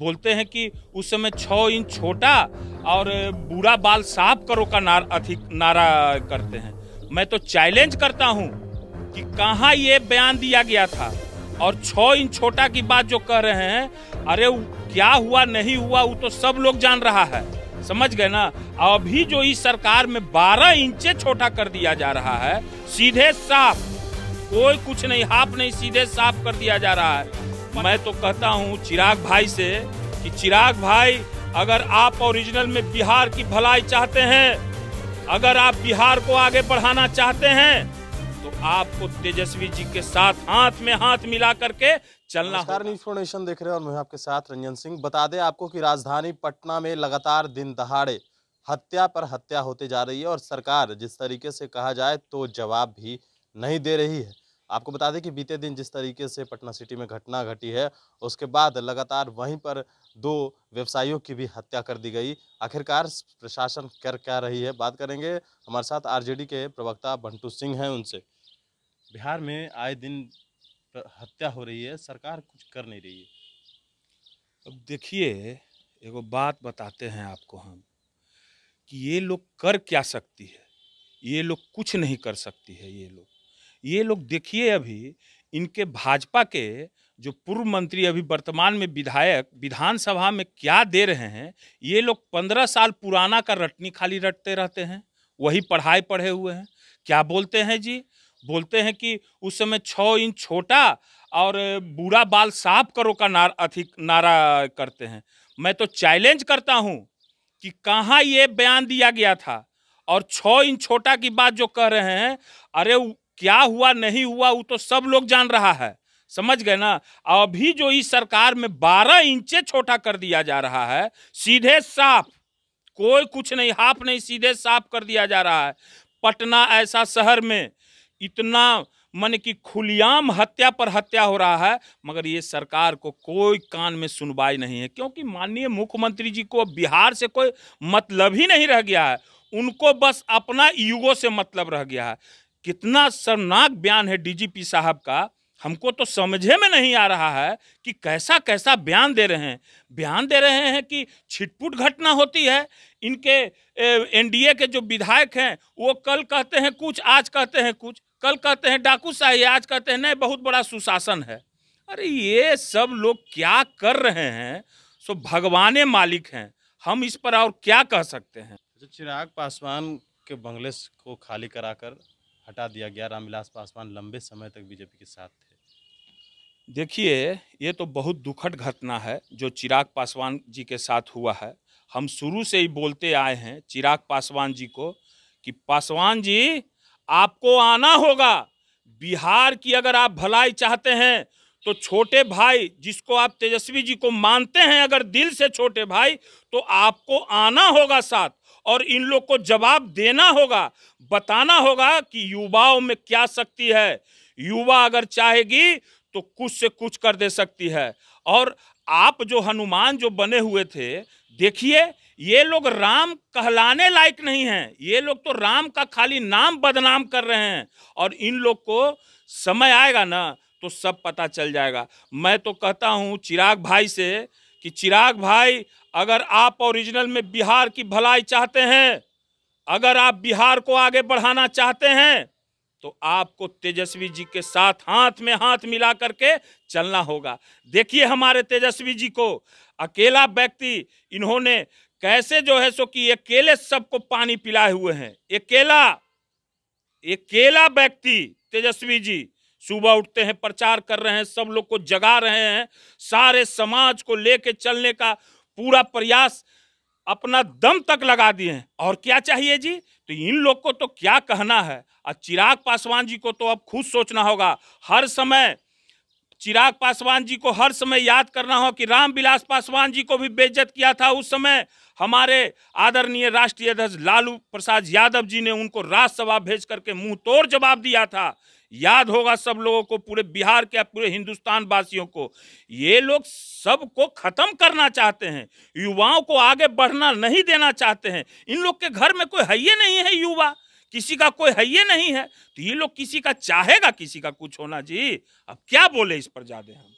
बोलते हैं कि उस समय छः इंच छोटा और बुरा बाल साफ करो का नार अधिक नारा करते हैं मैं तो चैलेंज करता हूं कि कहाँ ये बयान दिया गया था और छः इंच छोटा की बात जो कह रहे हैं अरे क्या हुआ नहीं हुआ वो तो सब लोग जान रहा है समझ गए ना अभी जो इस सरकार में बारह इंचे छोटा कर दिया जा रहा है सीधे साफ कोई कुछ नहीं हाफ नहीं सीधे साफ कर दिया जा रहा है मैं तो कहता हूँ चिराग भाई से कि चिराग भाई अगर आप ओरिजिनल में बिहार की भलाई चाहते हैं अगर आप बिहार को आगे बढ़ाना चाहते हैं तो आपको तेजस्वी जी के साथ हाथ में हाथ मिला करके चलना न्यूज इन्फॉर्मेशन देख रहे हैं और मैं आपके साथ रंजन सिंह बता दें आपको कि राजधानी पटना में लगातार दिन दहाड़े हत्या पर हत्या होते जा रही है और सरकार जिस तरीके से कहा जाए तो जवाब भी नहीं दे रही है आपको बता दें कि बीते दिन जिस तरीके से पटना सिटी में घटना घटी है उसके बाद लगातार वहीं पर दो व्यवसायियों की भी हत्या कर दी गई आखिरकार प्रशासन कर क्या रही है बात करेंगे हमारे साथ आरजेडी के प्रवक्ता बंटू सिंह हैं उनसे बिहार में आए दिन हत्या हो रही है सरकार कुछ कर नहीं रही है अब देखिए एगो बात बताते हैं आपको हम कि ये लोग कर क्या सकती है ये लोग कुछ नहीं कर सकती है ये लोग ये लोग देखिए अभी इनके भाजपा के जो पूर्व मंत्री अभी वर्तमान में विधायक विधानसभा में क्या दे रहे हैं ये लोग पंद्रह साल पुराना का रटनी खाली रटते रहते हैं वही पढ़ाई पढ़े हुए हैं क्या बोलते हैं जी बोलते हैं कि उस समय छः इंच छोटा और बूढ़ा बाल साफ करो का नार अधिक नारा करते हैं मैं तो चैलेंज करता हूँ कि कहाँ ये बयान दिया गया था और छः इंच छोटा की बात जो कह रहे हैं अरे क्या हुआ नहीं हुआ वो तो सब लोग जान रहा है समझ गए ना अभी जो इस सरकार में बारह इंचे छोटा कर दिया जा रहा है सीधे साफ कोई कुछ नहीं हाफ नहीं सीधे साफ कर दिया जा रहा है पटना ऐसा शहर में इतना मन की खुलियाम हत्या पर हत्या हो रहा है मगर ये सरकार को कोई कान में सुनवाई नहीं है क्योंकि माननीय मुख्यमंत्री जी को बिहार से कोई मतलब ही नहीं रह गया है उनको बस अपना युगों से मतलब रह गया है कितना शर्मनाक बयान है डीजीपी साहब का हमको तो समझे में नहीं आ रहा है कि कैसा कैसा बयान दे रहे हैं बयान दे रहे हैं कि छिटपुट घटना होती है इनके एनडीए के जो विधायक हैं वो कल कहते हैं कुछ आज कहते हैं कुछ कल कहते हैं डाकू साहि आज कहते हैं नहीं बहुत बड़ा सुशासन है अरे ये सब लोग क्या कर रहे हैं सो भगवाने मालिक हैं हम इस पर और क्या कह सकते हैं अच्छा, चिराग पासवान के बंगले को खाली कराकर हटा दिया गया रामविलास पासवान लंबे समय तक बीजेपी के साथ थे देखिए ये तो बहुत दुखद घटना है जो चिराग पासवान जी के साथ हुआ है हम शुरू से ही बोलते आए हैं चिराग पासवान जी को कि पासवान जी आपको आना होगा बिहार की अगर आप भलाई चाहते हैं तो छोटे भाई जिसको आप तेजस्वी जी को मानते हैं अगर दिल से छोटे भाई तो आपको आना होगा साथ और इन लोग को जवाब देना होगा बताना होगा कि युवाओं में क्या शक्ति है युवा अगर चाहेगी तो कुछ से कुछ कर दे सकती है और आप जो हनुमान जो बने हुए थे देखिए ये लोग राम कहलाने लायक नहीं हैं ये लोग तो राम का खाली नाम बदनाम कर रहे हैं और इन लोग को समय आएगा ना तो सब पता चल जाएगा मैं तो कहता हूँ चिराग भाई से कि चिराग भाई अगर आप ओरिजिनल में बिहार की भलाई चाहते हैं अगर आप बिहार को आगे बढ़ाना चाहते हैं तो आपको तेजस्वी जी के साथ हाथ में हाथ मिला करके चलना होगा देखिए हमारे तेजस्वी जी को अकेला व्यक्ति इन्होंने कैसे जो है सो कि अकेले सबको पानी पिलाए हुए हैं अकेला अकेला व्यक्ति तेजस्वी जी सुबह उठते हैं प्रचार कर रहे हैं सब लोग को जगा रहे हैं सारे समाज को लेके चलने का पूरा प्रयास अपना दम तक लगा दिए हैं और क्या चाहिए जी तो इन लोग को तो क्या कहना है और चिराग पासवान जी को तो अब खुद सोचना होगा हर समय चिराग पासवान जी को हर समय याद करना हो कि रामविलास पासवान जी को भी बेइज्जत किया था उस समय हमारे आदरणीय राष्ट्रीय अध्यक्ष लालू प्रसाद यादव जी ने उनको राज्यसभा भेज करके मुंह तोड़ जवाब दिया था याद होगा सब लोगों को पूरे बिहार के पूरे हिंदुस्तान वासियों को ये लोग सबको खत्म करना चाहते हैं युवाओं को आगे बढ़ना नहीं देना चाहते हैं इन लोग के घर में कोई है ये नहीं है युवा किसी का कोई है ये नहीं है तो ये लोग किसी का चाहेगा किसी का कुछ होना जी अब क्या बोले इस पर ज्यादा हम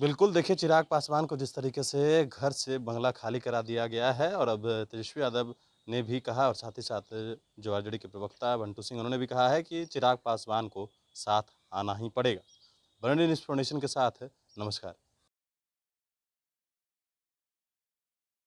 बिल्कुल देखिए चिराग पासवान को जिस तरीके से घर से बंगला खाली करा दिया गया है और अब तेजस्वी यादव ने भी कहा और साथ ही साथ जवाहरजड़ी के प्रवक्ता बंटू सिंह उन्होंने भी कहा है कि चिराग पासवान को साथ आना ही पड़ेगा ब्रांडेड इंस्फॉर्मेशन के साथ नमस्कार